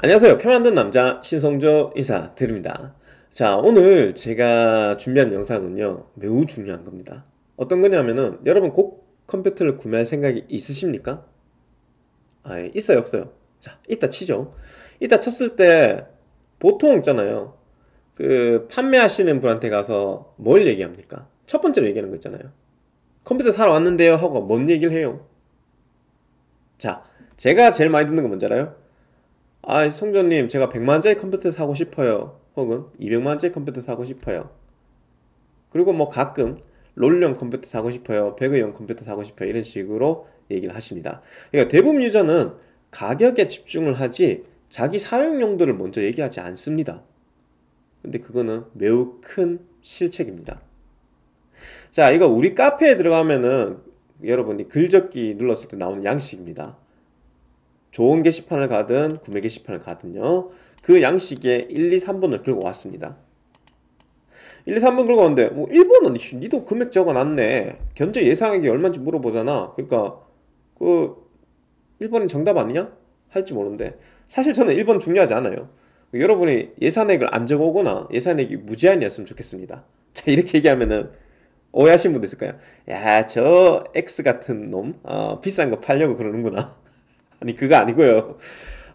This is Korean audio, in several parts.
안녕하세요. 표 만든 남자 신성조 인사드립니다. 자, 오늘 제가 준비한 영상은요. 매우 중요한 겁니다. 어떤 거냐면은 여러분 꼭 컴퓨터를 구매할 생각이 있으십니까? 아, 예, 있어요, 없어요? 자, 이따 치죠. 이따 쳤을 때 보통 있잖아요. 그 판매하시는 분한테 가서 뭘 얘기합니까? 첫 번째로 얘기하는 거 있잖아요. 컴퓨터 사러 왔는데요 하고 뭔 얘기를 해요? 자, 제가 제일 많이 듣는 거 뭔지 알아요? 아, 성전님, 제가 100만원짜리 컴퓨터 사고 싶어요. 혹은 200만원짜리 컴퓨터 사고 싶어요. 그리고 뭐 가끔 롤용 컴퓨터 사고 싶어요. 배그용 컴퓨터 사고 싶어요. 이런 식으로 얘기를 하십니다. 그러니까 대부분 유저는 가격에 집중을 하지 자기 사용 용도를 먼저 얘기하지 않습니다. 근데 그거는 매우 큰 실책입니다. 자, 이거 우리 카페에 들어가면은 여러분이 글적기 눌렀을 때 나오는 양식입니다. 좋은 게시판을 가든 구매 게시판을 가든요 그 양식에 1, 2, 3번을 긁어왔습니다 1, 2, 3번 긁어왔는데 뭐 1번은 니도 금액 적어놨네 견적 예상액이 얼마인지 물어보잖아 그러니까 그 1번이 정답 아니냐? 할지 모르는데 사실 저는 1번 중요하지 않아요 여러분이 예산액을 안 적어오거나 예산액이 무제한이었으면 좋겠습니다 자 이렇게 얘기하면은 오해하신 분도 있을 거예요 야저 X 같은 놈 어, 비싼 거 팔려고 그러는구나 아니 그거 아니고요.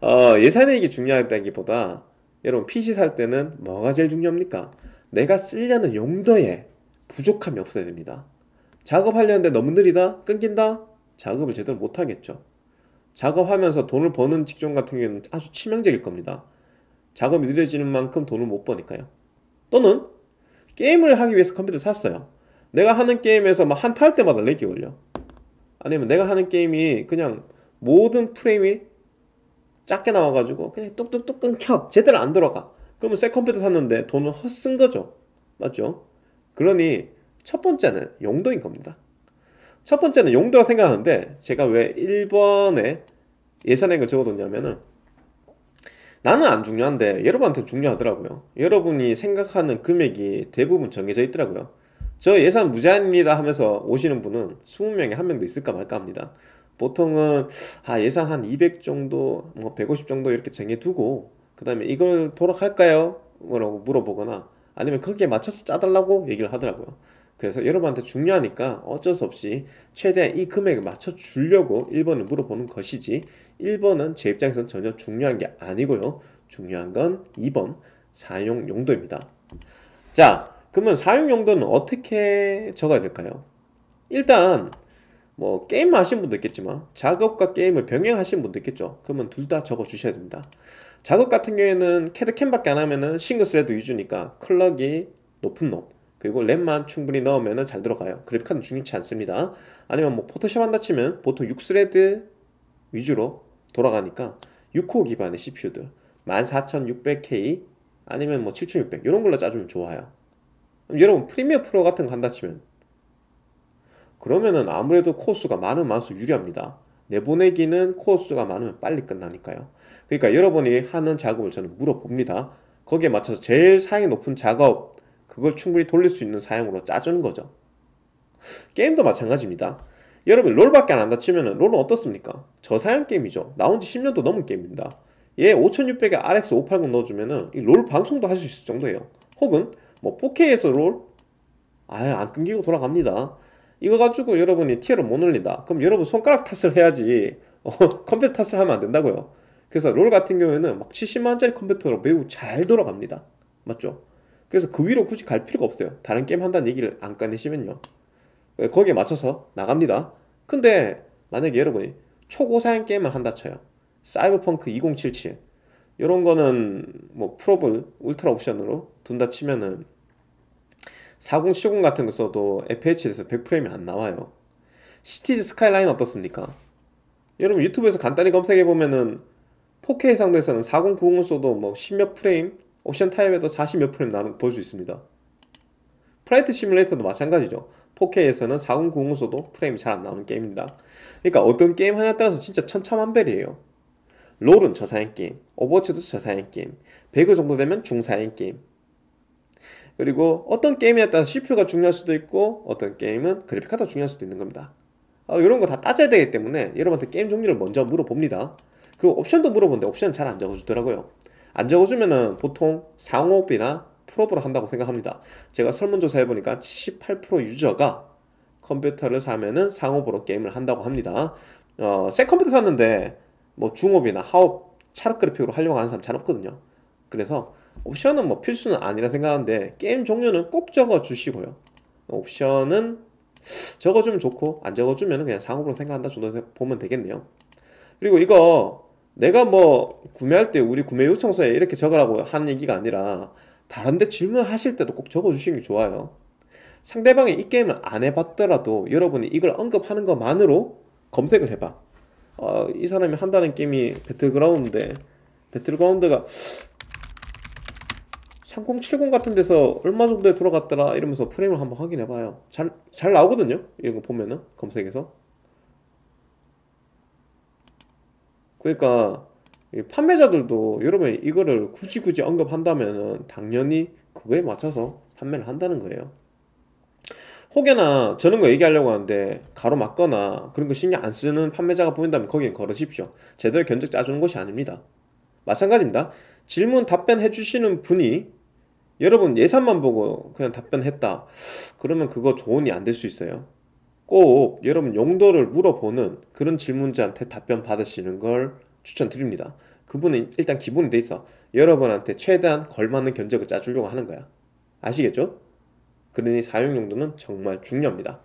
어, 예산액이 중요하다기보다 여러분 PC 살 때는 뭐가 제일 중요합니까? 내가 쓰려는 용도에 부족함이 없어야 됩니다. 작업하려는데 너무 느리다? 끊긴다? 작업을 제대로 못하겠죠. 작업하면서 돈을 버는 직종 같은 경우는 아주 치명적일 겁니다. 작업이 느려지는 만큼 돈을 못 버니까요. 또는 게임을 하기 위해서 컴퓨터 샀어요. 내가 하는 게임에서 막 한타 할 때마다 렉이 걸려. 아니면 내가 하는 게임이 그냥 모든 프레임이 작게 나와가지고 그냥 뚝뚝뚝 끊겨 제대로 안 들어가 그러면 새 컴퓨터 샀는데 돈은 헛쓴 거죠 맞죠? 그러니 첫 번째는 용도인 겁니다 첫 번째는 용도라 생각하는데 제가 왜 1번에 예산액을 적어뒀냐면은 나는 안 중요한데 여러분한테 중요하더라고요 여러분이 생각하는 금액이 대부분 정해져 있더라고요 저 예산 무제한입니다 하면서 오시는 분은 20명에 한 명도 있을까 말까 합니다 보통은 아, 예산 한200 정도, 뭐 150 정도 이렇게 정해두고 그 다음에 이걸 도락할까요? 뭐라고 물어보거나 아니면 거기에 맞춰서 짜달라고 얘기를 하더라고요. 그래서 여러분한테 중요하니까 어쩔 수 없이 최대한 이금액을 맞춰 주려고 1번을 물어보는 것이지 1번은 제 입장에선 전혀 중요한 게 아니고요. 중요한 건 2번 사용 용도입니다. 자, 그러면 사용 용도는 어떻게 적어야 될까요? 일단 뭐 게임 하신 분도 있겠지만 작업과 게임을 병행하신 분도 있겠죠 그러면 둘 다 적어 주셔야 됩니다 작업 같은 경우에는 캐드 캠밖에 안 하면은 싱글 스레드 위주니까 클럭이 높은 놈 그리고 램만 충분히 넣으면 잘 들어가요 그래픽카드는 중요치 않습니다 아니면 뭐 포토샵 한다 치면 보통 6스레드 위주로 돌아가니까 6코 기반의 CPU들 14600K 아니면 뭐7600 이런 걸로 짜주면 좋아요 여러분 프리미어 프로 같은 거 한다 치면 그러면은 아무래도 코어수가 많은 만수 유리합니다. 내보내기는 코어수가 많으면 빨리 끝나니까요. 그러니까 여러분이 하는 작업을 저는 물어봅니다. 거기에 맞춰서 제일 사양이 높은 작업 그걸 충분히 돌릴 수 있는 사양으로 짜주는 거죠. 게임도 마찬가지입니다. 여러분 롤밖에 안 한다 치면은 롤은 어떻습니까? 저사양 게임이죠. 나온 지 10년도 넘은 게임입니다. 얘 5600에 RX 580 넣어주면은 이롤 방송도 할 수 있을 정도예요. 혹은 뭐 4K에서 롤? 아예 안 끊기고 돌아갑니다. 이거 가지고 여러분이 티어를 못 올린다. 그럼 여러분 손가락 탓을 해야지 어, 컴퓨터 탓을 하면 안 된다고요. 그래서 롤 같은 경우에는 막7 0만짜리 컴퓨터로 매우 잘 돌아갑니다. 맞죠? 그래서 그 위로 굳이 갈 필요가 없어요. 다른 게임 한다는 얘기를 안 꺼내시면요. 예, 거기에 맞춰서 나갑니다. 근데 만약에 여러분이 초고사양 게임을 한다 쳐요. 사이버펑크 2077 이런 거는 뭐 프로블 울트라 옵션으로 둔다 치면은 4070 같은 거 써도 FHD에서 100프레임이 안 나와요 시티즈 스카이라인 어떻습니까? 여러분 유튜브에서 간단히 검색 해보면은 4K 해상도에서는 4090을 써도 뭐 10몇 프레임 옵션 타입에도 40몇 프레임 나는 볼수 있습니다 프라이트 시뮬레이터도 마찬가지죠 4K에서는 4090을 써도 프레임이 잘 안 나오는 게임입니다 그러니까 어떤 게임 하냐에 따라서 진짜 천차만별이에요 롤은 저사양 게임, 오버워치도 저사양 게임, 100그 정도 되면 중사양 게임 그리고 어떤 게임에 따라서 CPU가 중요할 수도 있고 어떤 게임은 그래픽카드가 중요할 수도 있는 겁니다 어, 이런 거 다 따져야 되기 때문에 여러분한테 게임 종류를 먼저 물어봅니다 그리고 옵션도 물어보는데 옵션 잘 안 적어주더라고요 안 적어주면은 보통 상호흡이나 프업으로 한다고 생각합니다 제가 설문조사 해보니까 78% 유저가 컴퓨터를 사면은 상업으로 게임을 한다고 합니다 어, 새 컴퓨터 샀는데 뭐 중업이나 하업, 차업 그래픽으로 활용하는 사람 잘 없거든요 그래서 옵션은 뭐 필수는 아니라 생각하는데 게임 종류는 꼭 적어주시고요 옵션은 적어주면 좋고 안 적어주면 그냥 상업으로 생각한다 정도 보면 되겠네요 그리고 이거 내가 뭐 구매할 때 우리 구매 요청서에 이렇게 적으라고 하는 얘기가 아니라 다른데 질문하실 때도 꼭 적어주시는 게 좋아요 상대방이 이 게임을 안 해봤더라도 여러분이 이걸 언급하는 것만으로 검색을 해봐 어, 이 사람이 한다는 게임이 배틀그라운드인데 배틀그라운드가 3070 같은 데서 얼마 정도에 돌아갔더라 이러면서 프레임을 한번 확인해 봐요 잘, 잘 나오거든요 이런 거 보면은 검색에서 그러니까 판매자들도 여러분 이거를 굳이 굳이 언급한다면은 당연히 그거에 맞춰서 판매를 한다는 거예요 혹여나 저는 거 얘기하려고 하는데 가로 막거나 그런 거 신경 안 쓰는 판매자가 보인다면 거기엔 걸으십시오 제대로 견적 짜주는 것이 아닙니다 마찬가지입니다 질문 답변해 주시는 분이 여러분 예산만 보고 그냥 답변했다. 그러면 그거 조언이 안 될 수 있어요. 꼭 여러분 용도를 물어보는 그런 질문자한테 답변 받으시는 걸 추천드립니다. 그분은 일단 기본이 돼 있어. 여러분한테 최대한 걸맞는 견적을 짜주려고 하는 거야. 아시겠죠? 그러니 사용 용도는 정말 중요합니다.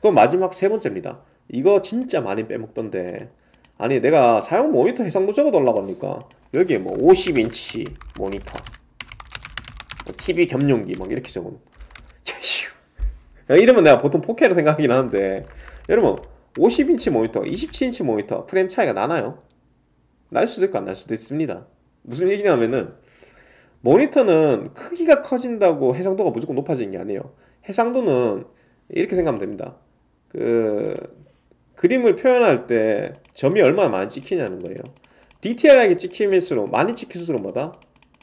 그럼 마지막 세 번째입니다. 이거 진짜 많이 빼먹던데 아니 내가 사용 모니터 해상도 적어달라고 하니까 여기에 뭐 50인치 모니터 TV 뭐 겸용기 막 이렇게 적어놓고 이러면 내가 보통 4K로 생각하긴 하는데 여러분 50인치 모니터, 27인치 모니터 프레임 차이가 나나요? 날 수도 있고 안 날 수도 있습니다 무슨 얘기냐면은 모니터는 크기가 커진다고 해상도가 무조건 높아지는 게 아니에요 해상도는 이렇게 생각하면 됩니다 그 그림을 표현할 때 점이 얼마나 많이 찍히냐는 거예요 DTL하게 찍힐수록 많이 찍힐수록 뭐다?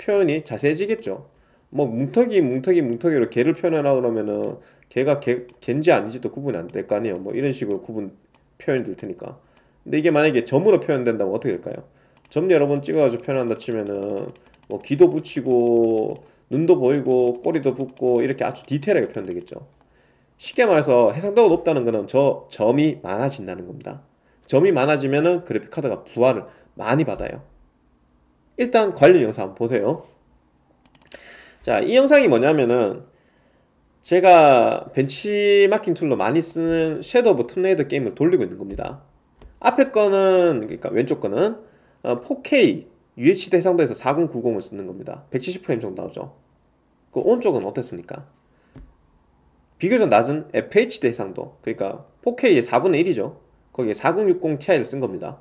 표현이 자세해지겠죠 뭐 뭉터기 뭉터기 뭉터기로 개를 표현하라 그러면은 개가 개, 개지 아닌지도 구분이 안 될 거 아니에요 뭐 이런 식으로 구분 표현이 될 테니까 근데 이게 만약에 점으로 표현된다면 어떻게 될까요? 점 여러 번 찍어가지고 표현한다 치면은 뭐 귀도 붙이고 눈도 보이고 꼬리도 붙고 이렇게 아주 디테일하게 표현되겠죠 쉽게 말해서 해상도가 높다는 거는 저 점이 많아진다는 겁니다 점이 많아지면은 그래픽카드가 부하를 많이 받아요 일단 관련 영상 보세요 자, 이 영상이 뭐냐면은 제가 벤치마킹 툴로 많이 쓰는 섀도우 오브 툼레이더 게임을 돌리고 있는 겁니다. 앞에 거는 그러니까 왼쪽 거는 4K 어, UHD 해상도에서 4090을 쓰는 겁니다. 170프레임 정도 나오죠. 그 오른쪽은 어땠습니까? 비교적 낮은 FHD 해상도 그러니까 4K의 4분의 1이죠. 거기에 4060 Ti를 쓴 겁니다.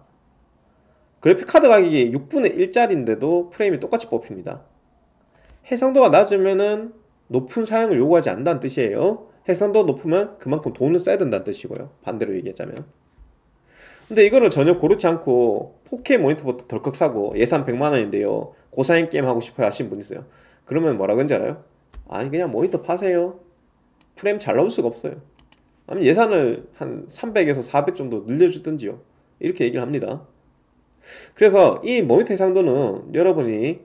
그래픽카드 가격이 6분의 1짜리인데도 프레임이 똑같이 뽑힙니다. 해상도가 낮으면은 높은 사양을 요구하지 않는다는 뜻이에요. 해상도가 높으면 그만큼 돈을 써야 된다는 뜻이고요. 반대로 얘기하자면. 근데 이거를 전혀 고르지 않고 4K 모니터부터 덜컥 사고 예산 100만원인데요. 고사양 게임 하고 싶어요 하신 분 있어요. 그러면 뭐라 그런지 알아요? 아니 그냥 모니터 파세요. 프레임 잘 나올 수가 없어요. 아니 예산을 한 300에서 400 정도 늘려주든지요. 이렇게 얘기를 합니다. 그래서 이 모니터 해상도는 여러분이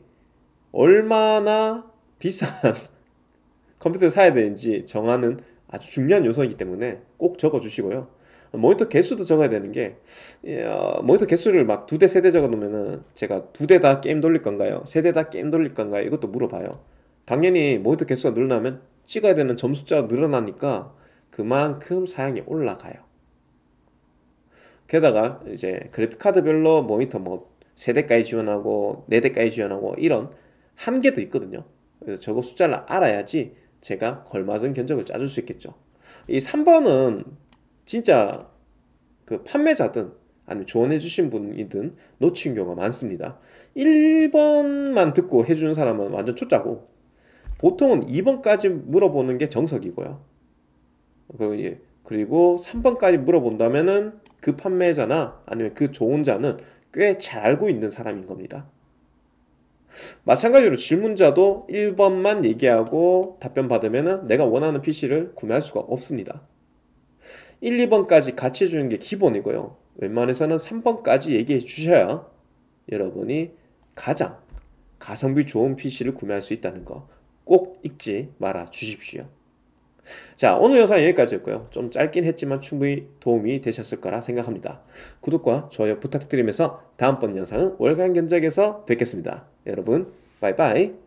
얼마나 비싼 컴퓨터를 사야 되는지 정하는 아주 중요한 요소이기 때문에 꼭 적어 주시고요. 모니터 개수도 적어야 되는 게 예, 어, 모니터 개수를 막 두 대 세 대 적어 놓으면은 제가 두 대 다 게임 돌릴 건가요? 세 대 다 게임 돌릴 건가요? 이것도 물어봐요. 당연히 모니터 개수가 늘어나면 찍어야 되는 점수자가 늘어나니까 그만큼 사양이 올라가요. 게다가 이제 그래픽카드별로 모니터 뭐 세대까지 지원하고 네대까지 지원하고 이런 한개도 있거든요. 그래서 저거 숫자를 알아야지 제가 걸맞은 견적을 짜줄 수 있겠죠. 이 3번은 진짜 그 판매자든 아니면 조언해주신 분이든 놓친 경우가 많습니다. 1번만 듣고 해주는 사람은 완전 초짜고 보통은 2번까지 물어보는 게 정석이고요. 그리고 3번까지 물어본다면은 그 판매자나 아니면 그 조언자는 꽤 잘 알고 있는 사람인 겁니다. 마찬가지로 질문자도 1번만 얘기하고 답변 받으면 내가 원하는 PC를 구매할 수가 없습니다. 1, 2번까지 같이 주는 게 기본이고요. 웬만해서는 3번까지 얘기해 주셔야 여러분이 가장 가성비 좋은 PC를 구매할 수 있다는 거 꼭 잊지 말아 주십시오. 자 오늘 영상 여기까지였고요. 좀 짧긴 했지만 충분히 도움이 되셨을 거라 생각합니다. 구독과 좋아요 부탁드리면서 다음번 영상은 월간 견적에서 뵙겠습니다. 여러분 바이바이